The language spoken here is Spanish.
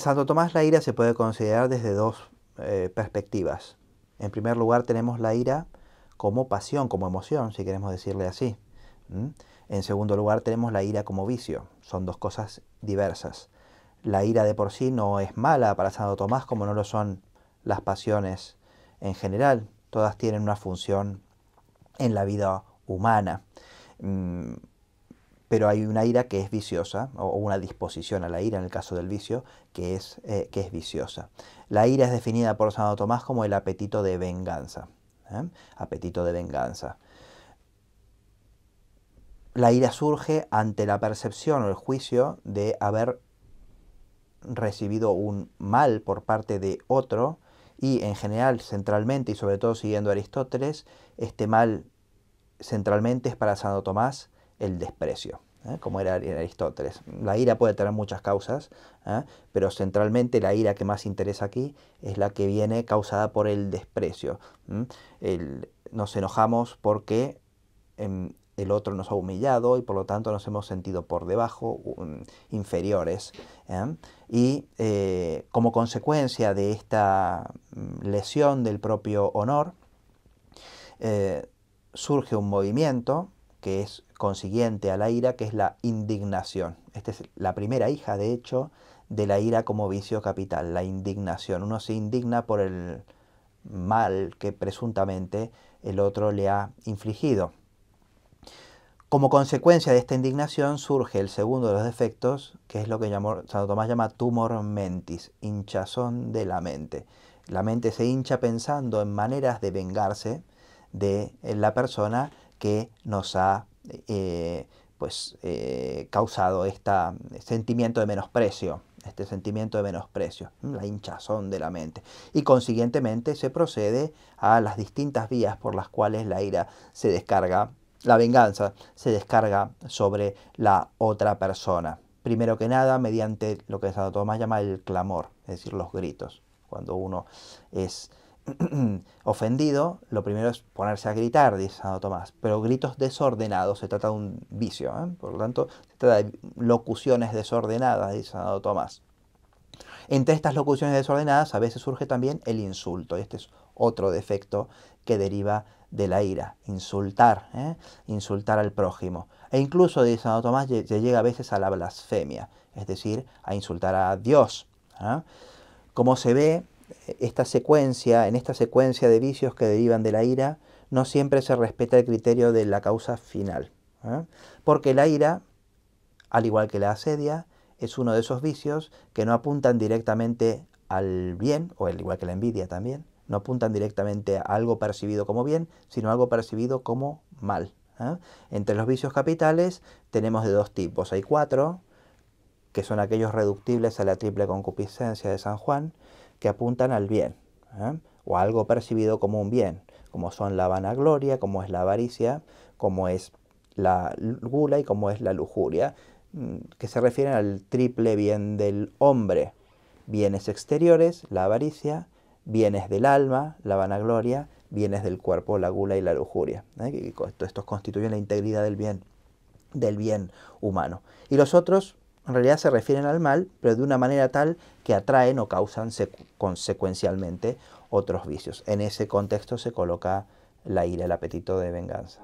Santo Tomás la ira se puede considerar desde dos eh, perspectivas. En primer lugar tenemos la ira como pasión, como emoción, si queremos decirle así. En segundo lugar tenemos la ira como vicio. Son dos cosas diversas. La ira de por sí no es mala para Santo Tomás como no lo son las pasiones en general. Todas tienen una función en la vida humana. Mm, pero hay una ira que es viciosa, o una disposición a la ira en el caso del vicio, que es, eh, que es viciosa. La ira es definida por Santo Tomás como el apetito de venganza. ¿eh? Apetito de venganza. La ira surge ante la percepción o el juicio de haber recibido un mal por parte de otro y en general centralmente y sobre todo siguiendo Aristóteles, este mal centralmente es para Santo Tomás el desprecio, ¿eh? como era en Aristóteles. La ira puede tener muchas causas, ¿eh? pero centralmente la ira que más interesa aquí es la que viene causada por el desprecio. nos enojamos porque em, el otro nos ha humillado y por lo tanto nos hemos sentido por debajo, inferiores. ¿eh? Y como consecuencia de esta mm, lesión del propio honor, surge un movimiento que es consiguiente a la ira, que es la indignación. Esta es la primera hija, de hecho, de la ira como vicio capital, la indignación. Uno se indigna por el mal que presuntamente el otro le ha infligido. Como consecuencia de esta indignación surge el segundo de los defectos, que es lo que Santo Tomás llama tumor mentis, hinchazón de la mente. La mente se hincha pensando en maneras de vengarse de la persona que nos ha eh, pues, eh, causado este sentimiento de menosprecio, este sentimiento de menosprecio, la hinchazón de la mente. Y consiguientemente se procede a las distintas vías por las cuales la ira se descarga, la venganza se descarga sobre la otra persona. Primero que nada, mediante lo que Santo Tomás llama el clamor, es decir, los gritos. Cuando uno es ofendido, lo primero es ponerse a gritar, dice Santo Tomás, pero gritos desordenados, se trata de un vicio, ¿eh? por lo tanto, se trata de locuciones desordenadas, dice Santo Tomás. Entre estas locuciones desordenadas a veces surge también el insulto, y este es otro defecto que deriva de la ira, insultar, ¿eh? insultar al prójimo. E incluso, dice Santo Tomás, se llega a veces a la blasfemia, es decir, a insultar a Dios. ¿ah? Como se ve, esta secuencia, en esta secuencia de vicios que derivan de la ira, no siempre se respeta el criterio de la causa final. ¿eh? Porque la ira, al igual que la asedia, es uno de esos vicios que no apuntan directamente al bien, o al igual que la envidia también, no apuntan directamente a algo percibido como bien, sino algo percibido como mal. ¿eh? Entre los vicios capitales tenemos de dos tipos, hay cuatro, que son aquellos reductibles a la triple concupiscencia de San Juan, que apuntan al bien ¿eh? o algo percibido como un bien, como son la vanagloria, como es la avaricia, como es la gula y como es la lujuria, mm, que se refieren al triple bien del hombre. Bienes exteriores, la avaricia, bienes del alma, la vanagloria, bienes del cuerpo, la gula y la lujuria. ¿eh? Estos constituyen la integridad del bien, del bien humano. Y los otros en realidad se refieren al mal, pero de una manera tal que atraen o causan consecuencialmente otros vicios. En ese contexto se coloca la ira, el apetito de venganza.